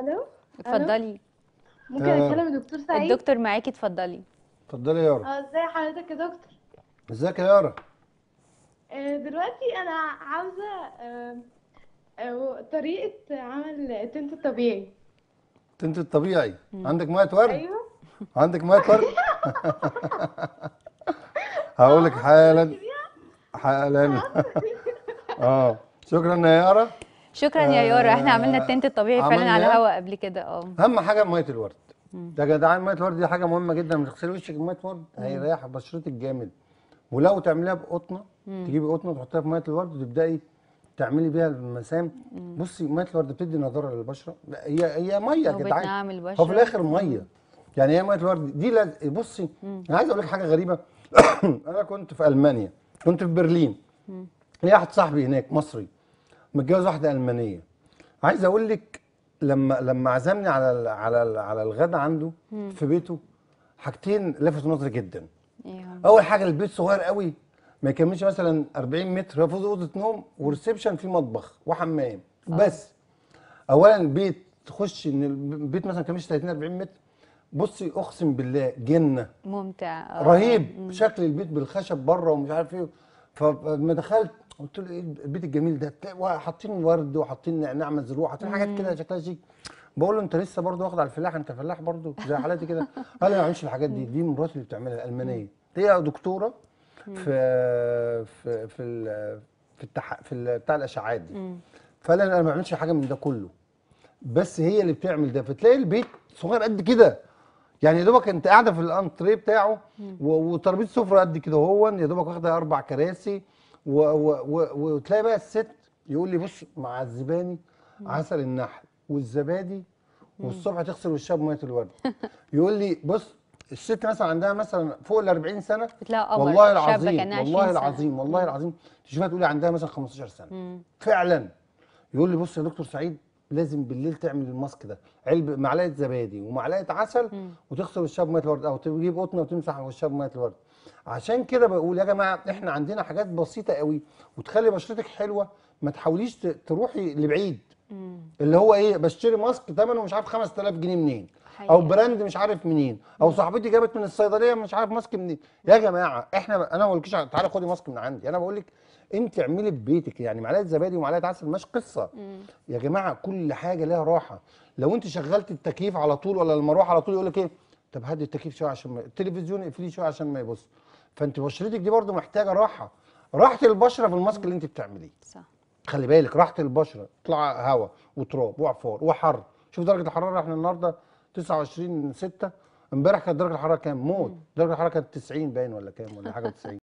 الو اتفضلي ممكن آه. اتكلم الدكتور سعيد الدكتور معاكي اتفضلي اتفضلي يا يارا آه، ازي حضرتك يا دكتور ازيك يا يارا آه، دلوقتي انا عاوزه آه، طريقه عمل التنت الطبيعي التنت الطبيعي عندك ميه ورد ايوه عندك ميه ورد هقول لك حالا حالا اه شكرا يا يارا شكرا يا يورا احنا عملنا آه، التنت الطبيعي فعلا على الهواء قبل كده اه اهم حاجه ميه الورد ده يا جدعان ميه الورد دي حاجه مهمه جدا تغسلي وشك بميه ورد هيريح بشرتك جامد ولو تعمليها بقطنه تجيبي قطنه تحطيها في ميه الورد وتبداي تعملي بيها المسام بصي ميه الورد بتدي نضاره للبشره هي هي ميه يا جدعان هو في الاخر ميه يعني هي ميه الورد دي لاز... بصي انا عايز اقول لك حاجه غريبه انا كنت في المانيا كنت في برلين ليا واحد صاحبي هناك مصري متجوز واحده المانيه عايز اقول لك لما لما عزمني على الـ على الـ على الغدا عنده مم. في بيته حاجتين لفتوا نظري جدا ايوه اول حاجه البيت صغير قوي ما يكملش مثلا 40 متر هو اوضه نوم وريسبشن فيه مطبخ وحمام آه. بس اولا بيت تخش ان البيت مثلا ما يكملش 30 40 متر بصي اقسم بالله جنه ممتع آه. رهيب مم. شكل البيت بالخشب بره ومش عارف ايه فلما دخلت قلت له ايه البيت الجميل ده حاطين ورد وحاطين نعناع مزروع حاطين حاجات كده شكلها شيك بقول له انت لسه برضه واخد على الفلاح انت فلاح برضه زي حالاتي كده قال لي ما بعملش الحاجات دي دي مراتي اللي بتعملها الالمانيه هي دكتوره في في في ال في, التح... في بتاع الاشعاعات دي فقال انا ما بعملش حاجه من ده كله بس هي اللي بتعمل ده فتلاقي البيت صغير قد كده يعني يا دوبك انت قاعده في الانتريه بتاعه وترابيزه سفره قد كده هو يا دوبك واخده اربع كراسي و و وتلاقي بقى الست يقول لي بص معذباني عسل النحل والزبادي والصبح تغسل وشها بميه الورد يقول لي بص الست مثلا عندها مثلا فوق ال 40 سنه والله العظيم والله العظيم والله العظيم تشوفها تقول لي عندها مثلا 15 سنه فعلا يقول لي بص يا دكتور سعيد لازم بالليل تعمل الماسك ده علب معلقه زبادي ومعلقه عسل مم. وتغسل وشها بميه الورد او تجيب قطنه وتمسح وشها بميه الورد عشان كده بقول يا جماعه احنا عندنا حاجات بسيطه قوي وتخلي بشرتك حلوه ما تحاوليش تروحي لبعيد اللي هو ايه بشتري ماسك ثمنه مش عارف 5000 جنيه منين حقيقة. او براند مش عارف منين او صاحبتي جابت من الصيدليه مش عارف ماسك منين يا جماعه احنا انا ما بقولكيش تعالي خدي ماسك من عندي انا بقول لك انت اعملي في بيتك يعني معلقه زبادي ومعلقه عسل مش قصه مم. يا جماعه كل حاجه لها راحه لو انت شغلت التكييف على طول ولا المروحه على طول يقول لك ايه طب هدي التكييف شويه عشان ما... التلفزيون اقفليه شويه عشان ما يبص فانت بشرتك دي برده محتاجه راحه راحه البشره في الماسك اللي انت بتعمليه صح خلي بالك راحه البشره تطلع هواء وتراب وعفار وحر شوف درجه الحراره احنا النهارده 29 6 امبارح كانت درجه الحراره كام موت درجه الحراره كانت 90 باين ولا كام ولا حاجه 90